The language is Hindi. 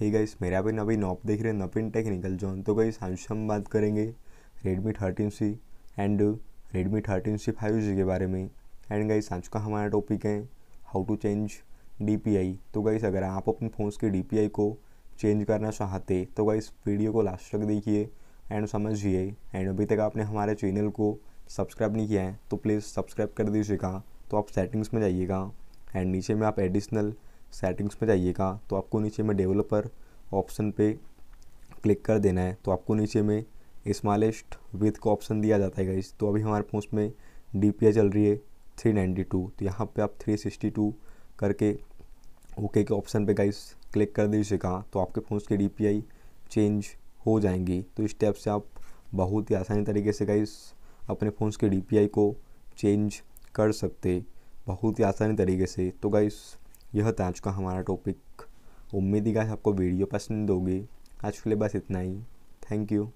है गाइस मेरा भी नवीन ऑप देख रहे हैं नवीन टेक्निकल जोन तो गाइस आज हम बात करेंगे Redmi thirteen C and Redmi thirteen C five G के बारे में एंड गाइस आज का हमारा टॉपिक है हाउ टू चेंज डी तो गाइस अगर आप अपने फ़ोन के डी को चेंज करना चाहते तो गाइस वीडियो को लास्ट तक देखिए एंड समझिए एंड अभी तक आपने हमारे चैनल को सब्सक्राइब नहीं किया है तो प्लीज़ सब्सक्राइब कर दीजिएगा तो आप सेटिंग्स में जाइएगा एंड नीचे में आप एडिशनल सेटिंग्स में जाइएगा तो आपको नीचे में डेवलपर ऑप्शन पे क्लिक कर देना है तो आपको नीचे में स्मॉलेस्ट विथ का ऑप्शन दिया जाता है गाइज तो अभी हमारे फोन में डी चल रही है थ्री नाइन्टी टू तो यहाँ पे आप थ्री सिक्सटी टू करके ओके के ऑप्शन पे गाइस क्लिक कर दीजिएगा तो आपके फ़ोन की डी चेंज हो जाएंगी तो इस टैप से आप बहुत ही आसानी तरीके से गाइस अपने फ़ोन के डी को चेंज कर सकते बहुत ही आसानी तरीके से तो गाइस यह था आज का हमारा टॉपिक उम्मीद ही आपको वीडियो पसंद होगी आज के लिए बस इतना ही थैंक यू